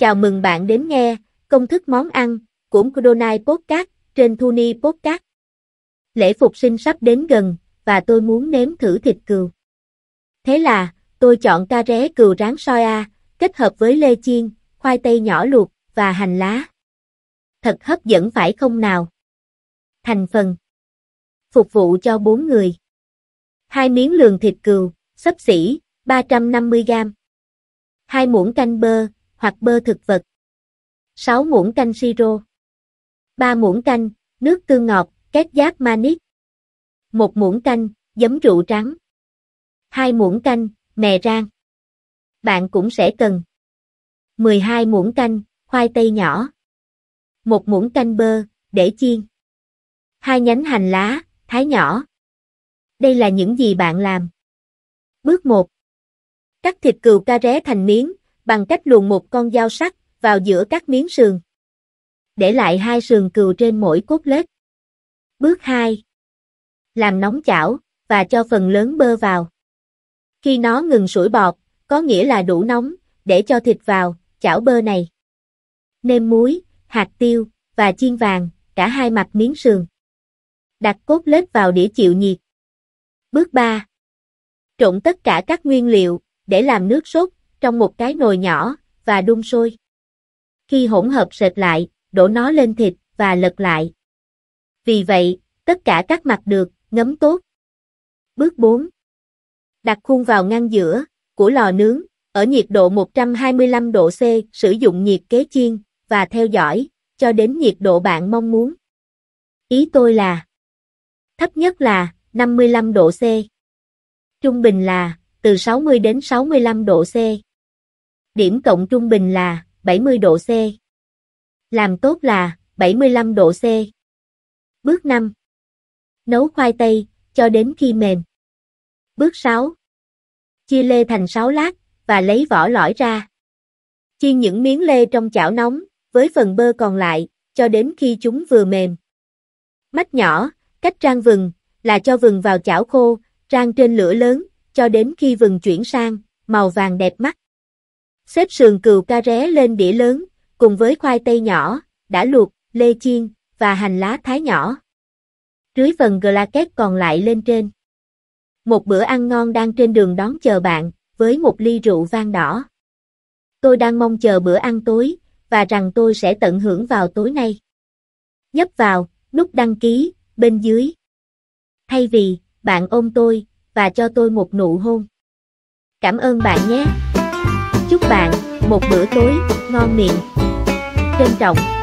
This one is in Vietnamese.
Chào mừng bạn đến nghe công thức món ăn của Codonai Podcast trên Thuni Podcast. Lễ phục sinh sắp đến gần và tôi muốn nếm thử thịt cừu. Thế là tôi chọn ca ré cừu rán soi a kết hợp với lê chiên, khoai tây nhỏ luộc và hành lá. Thật hấp dẫn phải không nào? Thành phần Phục vụ cho 4 người hai miếng lườn thịt cừu, xấp xỉ, 350 g. hai muỗng canh bơ, hoặc bơ thực vật. 6 muỗng canh siro. 3 muỗng canh, nước tương ngọt, két giác manic. 1 muỗng canh, giấm rượu trắng. 2 muỗng canh, mè rang. Bạn cũng sẽ cần 12 muỗng canh, khoai tây nhỏ. 1 muỗng canh bơ, để chiên. 2 nhánh hành lá, thái nhỏ. Đây là những gì bạn làm. Bước 1. Cắt thịt cừu ca ré thành miếng, bằng cách luồn một con dao sắt vào giữa các miếng sườn. Để lại hai sườn cừu trên mỗi cốt lết. Bước 2. Làm nóng chảo và cho phần lớn bơ vào. Khi nó ngừng sủi bọt, có nghĩa là đủ nóng để cho thịt vào, chảo bơ này. Nêm muối, hạt tiêu và chiên vàng, cả hai mặt miếng sườn. Đặt cốt lết vào đĩa chịu nhiệt. Bước 3. Trộn tất cả các nguyên liệu để làm nước sốt trong một cái nồi nhỏ, và đun sôi. Khi hỗn hợp sệt lại, đổ nó lên thịt, và lật lại. Vì vậy, tất cả các mặt được, ngấm tốt. Bước 4. Đặt khuôn vào ngăn giữa, của lò nướng, ở nhiệt độ 125 độ C, sử dụng nhiệt kế chiên, và theo dõi, cho đến nhiệt độ bạn mong muốn. Ý tôi là Thấp nhất là 55 độ C. Trung bình là từ 60 đến 65 độ C. Điểm cộng trung bình là 70 độ C. Làm tốt là 75 độ C. Bước 5. Nấu khoai tây cho đến khi mềm. Bước 6. Chia lê thành 6 lát và lấy vỏ lõi ra. Chiên những miếng lê trong chảo nóng với phần bơ còn lại cho đến khi chúng vừa mềm. Mắt nhỏ, cách rang vừng là cho vừng vào chảo khô, rang trên lửa lớn cho đến khi vừng chuyển sang màu vàng đẹp mắt xếp sườn cừu ca ré lên đĩa lớn, cùng với khoai tây nhỏ, đã luộc, lê chiên, và hành lá thái nhỏ. Rưới phần glaket còn lại lên trên. Một bữa ăn ngon đang trên đường đón chờ bạn, với một ly rượu vang đỏ. Tôi đang mong chờ bữa ăn tối, và rằng tôi sẽ tận hưởng vào tối nay. Nhấp vào, nút đăng ký, bên dưới. Thay vì, bạn ôm tôi, và cho tôi một nụ hôn. Cảm ơn bạn nhé! một bữa tối ngon miệng trân trọng